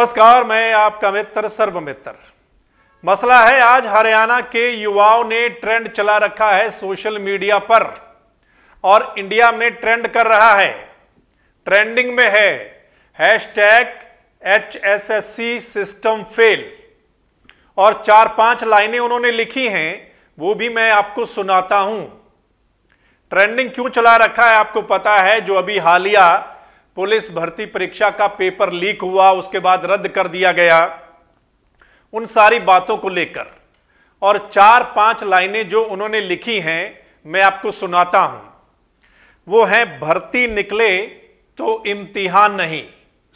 नमस्कार मैं आपका मित्र सर्व मित्र मसला है आज हरियाणा के युवाओं ने ट्रेंड चला रखा है सोशल मीडिया पर और इंडिया में ट्रेंड कर रहा है ट्रेंडिंग में है tag H S S C system fail और चार पांच लाइनें उन्होंने लिखी हैं वो भी मैं आपको सुनाता हूं ट्रेंडिंग क्यों चला रखा है आपको पता है जो अभी हालिया पुलिस भर्ती परीक्षा का पेपर लीक हुआ उसके बाद रद्द कर दिया गया उन सारी बातों को लेकर और चार पांच लाइनें जो उन्होंने लिखी हैं मैं आपको सुनाता हूं वो है भर्ती निकले तो इम्तिहान नहीं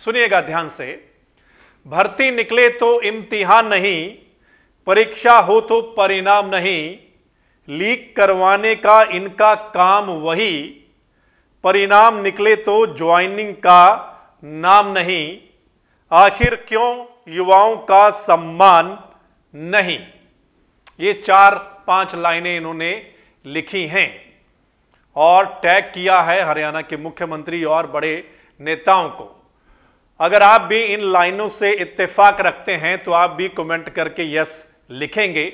सुनिएगा ध्यान से भर्ती निकले तो इम्तिहान नहीं परीक्षा हो तो परिणाम नहीं लीक करवाने का इनका काम वही परिणाम निकले तो ज्वाइनिंग का नाम नहीं आखिर क्यों युवाओं का सम्मान नहीं ये चार पांच लाइनें इन्होंने लिखी हैं और टैग किया है हरियाणा के मुख्यमंत्री और बड़े नेताओं को अगर आप भी इन लाइनों से इत्तेफाक रखते हैं तो आप भी कमेंट करके यस लिखेंगे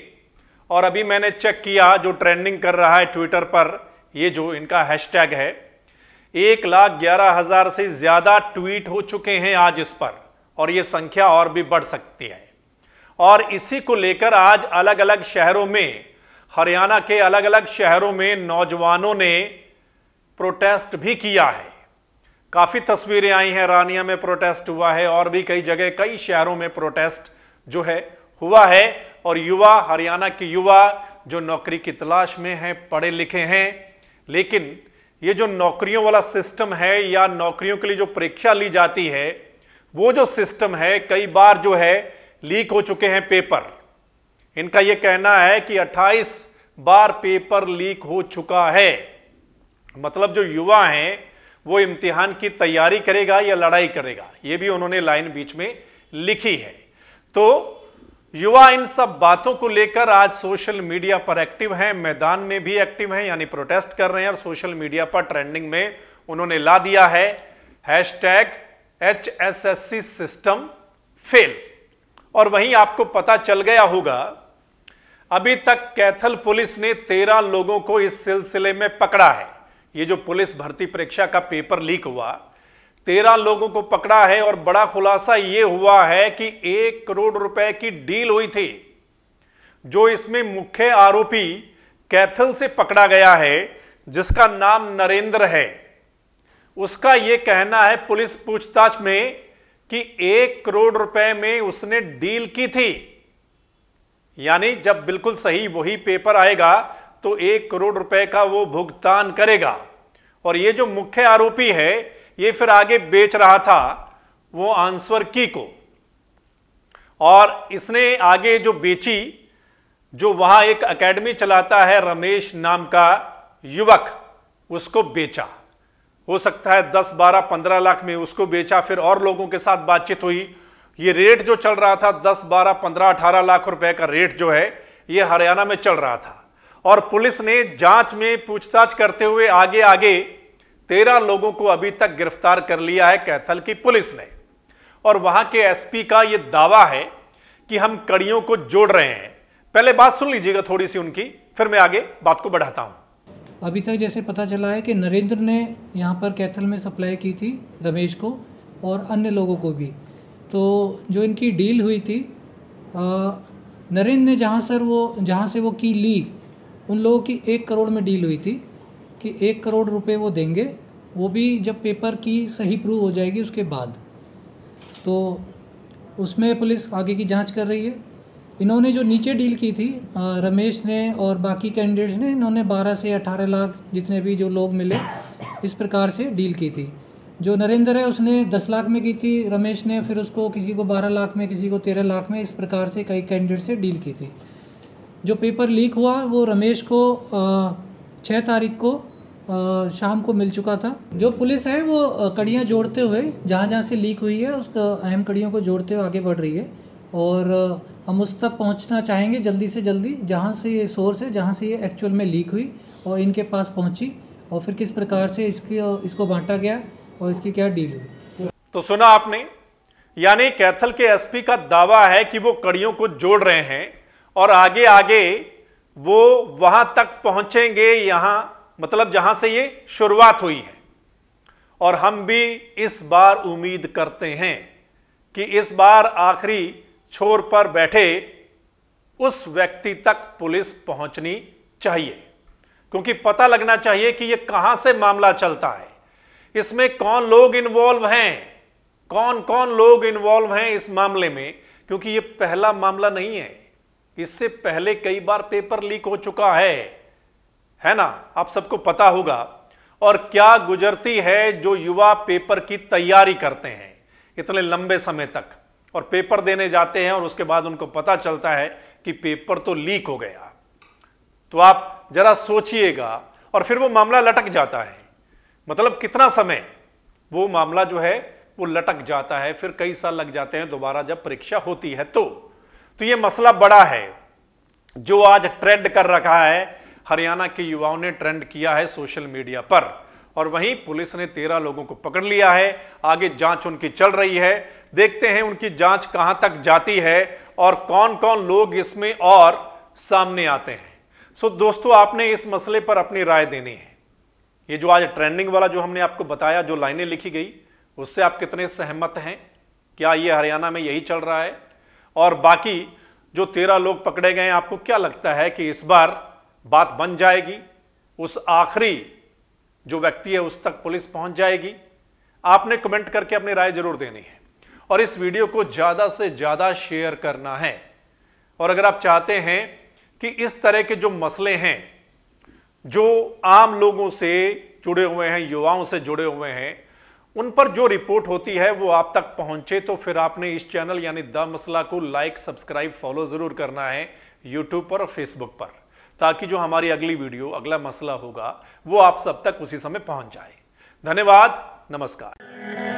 और अभी मैंने चेक किया जो ट्रेंडिंग कर रहा है ट्विटर पर ये जो इनका हैशटैग है एक लाख ग्यारह हजार से ज्यादा ट्वीट हो चुके हैं आज इस पर और ये संख्या और भी बढ़ सकती है और इसी को लेकर आज अलग अलग शहरों में हरियाणा के अलग अलग शहरों में नौजवानों ने प्रोटेस्ट भी किया है काफी तस्वीरें आई हैं रानिया में प्रोटेस्ट हुआ है और भी कई जगह कई शहरों में प्रोटेस्ट जो है हुआ है और युवा हरियाणा के युवा जो नौकरी की तलाश में हैं पढ़े लिखे हैं लेकिन ये जो नौकरियों वाला सिस्टम है या नौकरियों के लिए जो परीक्षा ली जाती है वो जो सिस्टम है कई बार जो है लीक हो चुके हैं पेपर इनका यह कहना है कि 28 बार पेपर लीक हो चुका है मतलब जो युवा हैं वो इम्तिहान की तैयारी करेगा या लड़ाई करेगा ये भी उन्होंने लाइन बीच में लिखी है तो युवा इन सब बातों को लेकर आज सोशल मीडिया पर एक्टिव हैं मैदान में भी एक्टिव हैं यानी प्रोटेस्ट कर रहे हैं और सोशल मीडिया पर ट्रेंडिंग में उन्होंने ला दिया है hashtag H S S C system fail और वहीं आपको पता चल गया होगा अभी तक कैथल पुलिस ने तेरह लोगों को इस सिलसिले में पकड़ा है ये जो पुलिस भर्ती परीक्षा का पेपर लीक हुआ तेरह लोगों को पकड़ा है और बड़ा खुलासा यह हुआ है कि एक करोड़ रुपए की डील हुई थी जो इसमें मुख्य आरोपी कैथल से पकड़ा गया है जिसका नाम नरेंद्र है उसका यह कहना है पुलिस पूछताछ में कि एक करोड़ रुपए में उसने डील की थी यानी जब बिल्कुल सही वही पेपर आएगा तो एक करोड़ रुपए का वो भुगतान करेगा और ये जो मुख्य आरोपी है ये फिर आगे बेच रहा था वो आंसर की को और इसने आगे जो बेची जो वहां एक एकेडमी चलाता है रमेश नाम का युवक उसको बेचा हो सकता है 10, 12, 15 लाख में उसको बेचा फिर और लोगों के साथ बातचीत हुई ये रेट जो चल रहा था 10, 12, 15, 18 लाख रुपए का रेट जो है ये हरियाणा में चल रहा था और पुलिस ने जांच में पूछताछ करते हुए आगे आगे तेरह लोगों को अभी तक गिरफ्तार कर लिया है कैथल की पुलिस ने और वहां के एसपी का यह दावा है कि हम कड़ियों को जोड़ रहे हैं पहले बात सुन लीजिएगा थोड़ी सी उनकी फिर मैं आगे बात को बढ़ाता हूं अभी तक जैसे पता चला है कि नरेंद्र ने यहाँ पर कैथल में सप्लाई की थी रमेश को और अन्य लोगों को भी तो जो इनकी डील हुई थी नरेंद्र ने जहाँ सर वो जहाँ से वो की ली उन लोगों की एक करोड़ में डील हुई थी कि एक करोड़ रुपए वो देंगे वो भी जब पेपर की सही प्रूव हो जाएगी उसके बाद तो उसमें पुलिस आगे की जांच कर रही है इन्होंने जो नीचे डील की थी रमेश ने और बाकी कैंडिडेट्स ने इन्होंने 12 से 18 लाख जितने भी जो लोग मिले इस प्रकार से डील की थी जो नरेंद्र है उसने 10 लाख में की थी रमेश ने फिर उसको किसी को 12 लाख में किसी को 13 लाख में इस प्रकार से कई कैंडिडेट से डील की थी जो पेपर लीक हुआ वो रमेश को छः तारीख को शाम को मिल चुका था जो पुलिस है वो कड़ियाँ जोड़ते हुए जहाँ जहाँ से लीक हुई है उसका अहम कड़ियों को जोड़ते हुए आगे बढ़ रही है और हम उस तक पहुँचना चाहेंगे जल्दी से जल्दी जहाँ से ये सोर्स है जहाँ से ये एक्चुअल में लीक हुई और इनके पास पहुँची और फिर किस प्रकार से इसकी इसको बांटा गया और इसकी क्या डील हुई तो सुना आपने यानी कैथल के एसपी का दावा है कि वो कड़ियों को जोड़ रहे हैं और आगे आगे वो वहां तक पहुंचेंगे यहां मतलब जहां से ये शुरुआत हुई है और हम भी इस बार उम्मीद करते हैं कि इस बार आखिरी छोर पर बैठे उस व्यक्ति तक पुलिस पहुंचनी चाहिए क्योंकि पता लगना चाहिए कि ये कहां से मामला चलता है इसमें कौन लोग इन्वॉल्व हैं कौन कौन लोग इन्वॉल्व हैं इस मामले में क्योंकि ये पहला मामला नहीं है इससे पहले कई बार पेपर लीक हो चुका है है ना आप सबको पता होगा और क्या गुजरती है जो युवा पेपर की तैयारी करते हैं इतने लंबे समय तक और पेपर देने जाते हैं और उसके बाद उनको पता चलता है कि पेपर तो लीक हो गया तो आप जरा सोचिएगा और फिर वो मामला लटक जाता है मतलब कितना समय वो मामला जो है वो लटक जाता है फिर कई साल लग जाते हैं दोबारा जब परीक्षा होती है तो तो ये मसला बड़ा है जो आज ट्रेंड कर रखा है हरियाणा के युवाओं ने ट्रेंड किया है सोशल मीडिया पर और वहीं पुलिस ने तेरह लोगों को पकड़ लिया है आगे जांच उनकी चल रही है देखते हैं उनकी जांच कहां तक जाती है और कौन कौन लोग इसमें और सामने आते हैं सो दोस्तों आपने इस मसले पर अपनी राय देनी है ये जो आज ट्रेंडिंग वाला जो हमने आपको बताया जो लाइनें लिखी गई उससे आप कितने सहमत हैं क्या ये हरियाणा में यही चल रहा है और बाकी जो तेरह लोग पकड़े गए आपको क्या लगता है कि इस बार बात बन जाएगी उस आखिरी जो व्यक्ति है उस तक पुलिस पहुंच जाएगी आपने कमेंट करके अपनी राय जरूर देनी है और इस वीडियो को ज़्यादा से ज़्यादा शेयर करना है और अगर आप चाहते हैं कि इस तरह के जो मसले हैं जो आम लोगों से जुड़े हुए हैं युवाओं से जुड़े हुए हैं उन पर जो रिपोर्ट होती है वो आप तक पहुंचे तो फिर आपने इस चैनल यानी द मसला को लाइक सब्सक्राइब फॉलो ज़रूर करना है यूट्यूब पर और फेसबुक पर ताकि जो हमारी अगली वीडियो अगला मसला होगा वो आप सब तक उसी समय पहुंच जाए धन्यवाद नमस्कार